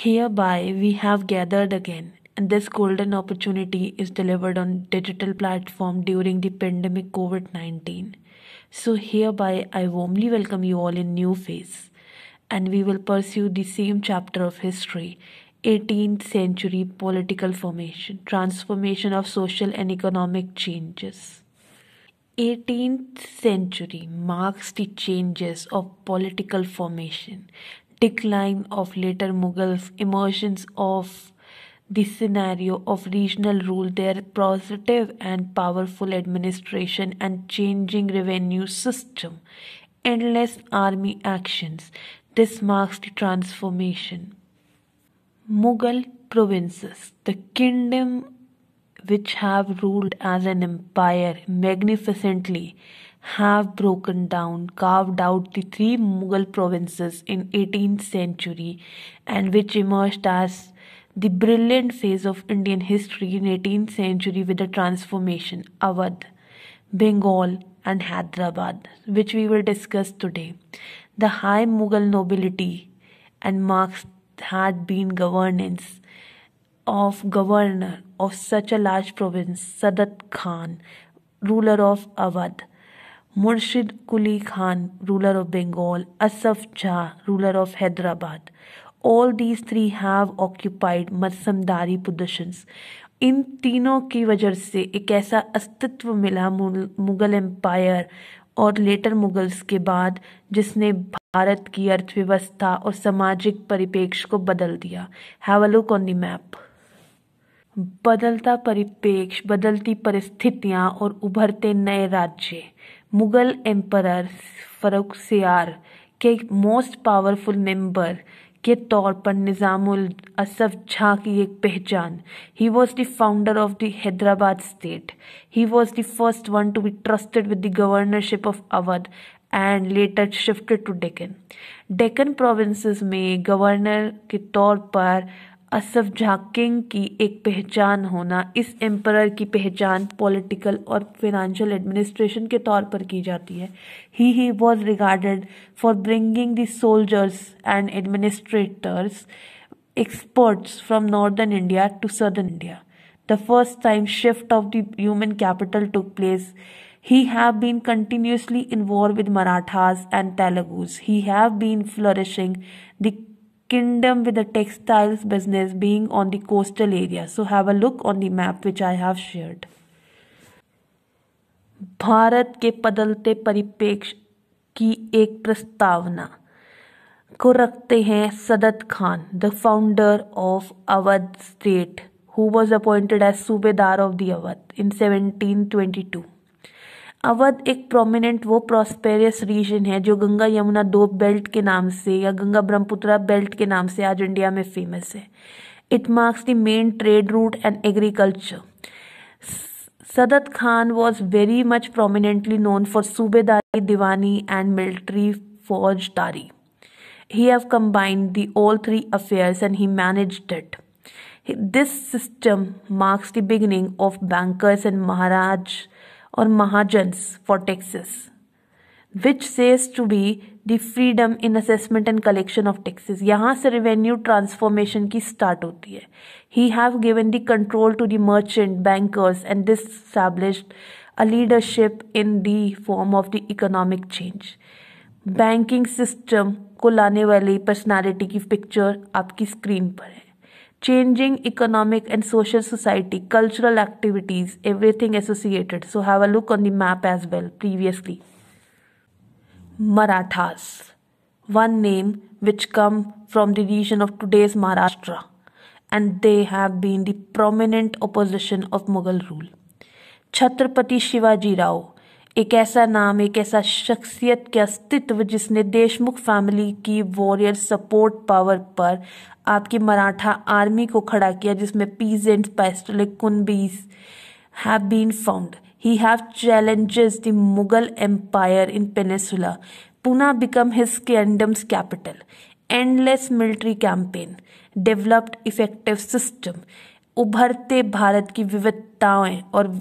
Hereby we have gathered again, and this golden opportunity is delivered on digital platform during the pandemic COVID-19. So hereby I warmly welcome you all in new phase, and we will pursue the same chapter of history 18th century political formation, transformation of social and economic changes. 18th century marks the changes of political formation decline of later Mughals, emergence of the scenario of regional rule, their positive and powerful administration and changing revenue system, endless army actions. This marks the transformation. Mughal provinces, the kingdom which have ruled as an empire magnificently have broken down, carved out the three Mughal provinces in 18th century and which emerged as the brilliant phase of Indian history in 18th century with the transformation Awadh, Bengal and Hyderabad which we will discuss today. The high Mughal nobility and marks had been governance of governor of such a large province Sadat Khan ruler of Awadh Murshid Quli Khan ruler of Bengal Asaf Jah ruler of Hyderabad all these three have occupied मसमदारी positions इन तीनों की वजह से एक ऐसा अस्तित्व मिला मुगल एम्पायर और लेटर मुगल्स के बाद जिसने भारत की अर्थव्यवस्था और सामाजिक परिपेक्ष को बदल दिया have a look on the map बदलता परिपेक्ष बदलती परिस्थितियां और उभरते नए राज्य मुगल एम्परर सियार के मोस्ट पावरफुल मेंबर के तौर पर निज़ामुल असफ झा की एक पहचान he was the founder of the Hyderabad state he was the first one to be trusted with the governorship of Awadh and later shifted to Deccan Deccan provinces में गवर्नर के तौर पर असफ झाकिंग की एक पहचान होना इस एम्परर की पहचान पॉलिटिकल और फिनेंशियल एडमिनिस्ट्रेशन के तौर पर की जाती है he he was regarded for bringing soldiers and administrators experts from northern India to southern India the first time shift of द्यूमन capital to place he have been continuously involved with Marathas and Telugus he have been flourishing the kingdom with the textiles business being on the coastal area. So have a look on the map which I have shared. Bharat के बदलते परिपेक्ष की एक प्रस्तावना को रखते हैं Saadat Khan the founder of Awadh state who was appointed as subedar of the Awadh in 1722. Awadh एक प्रोमिनेंट वो प्रोस्पेरियस रीजन है जो गंगा यमुना दो बेल्ट के नाम से या गंगा ब्रह्मपुत्रा बेल्ट के नाम से आज इंडिया में फेमस है it marks the main trade route and agriculture Saadat Khan was very much prominently known for subedari diwani and military दारी he have combined the all three affair and he managed this system marks the beginning of bankers and महाराज or Mahajans for taxes, which says to be the freedom in assessment and collection of taxes. यहाँ से revenue transformation की start होती है. He have given the control to the merchant bankers and this established a leadership in the form of the economic change. Banking system को लाने वाली personality की picture आपकी स्क्रीन पर है changing economic and social society, cultural activities, everything associated. So have a look on the map as well previously. Marathas, one name which come from the region of today's Maharashtra and they have been the prominent opposition of Mughal rule. Chhatrapati Shivaji Rao एक ऐसा नाम एक ऐसा शख्सियत के अस्तित्व जिसने Deshmukh family की वॉरियर सपोर्ट पावर पर आपकी मराठा आर्मी को खड़ा किया जिसमें peasant pastoralist Kunbis have been found he have challenges the Mughal empire in peninsula Poona become his kingdom's capital endless military campaign developed effective system उभरते भारत की विविधताएं और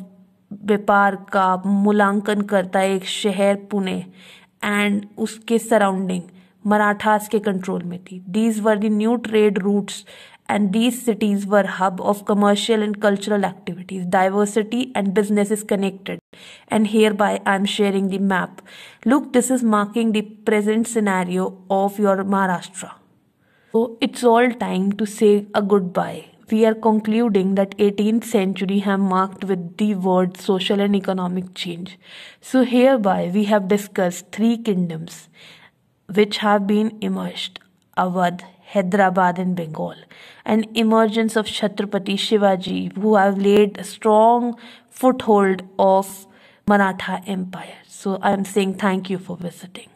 व्यापार का मूलांकन करता है एक शहर पुणे एंड उसके सराउंडिंग मराठास के कंट्रोल में थी these were the new trade routes and these cities were hub of commercial and cultural activities diversity and business is connected and hereby I am sharing the map look this is marking the present scenario of your Maharashtra so it's all time to say a good bye we are concluding that 18th century have marked with the word social and economic change. So hereby we have discussed three kingdoms which have been emerged Awadh, Hyderabad and Bengal and emergence of Chhatrapati Shivaji who have laid a strong foothold of Maratha Empire. So I am saying thank you for visiting.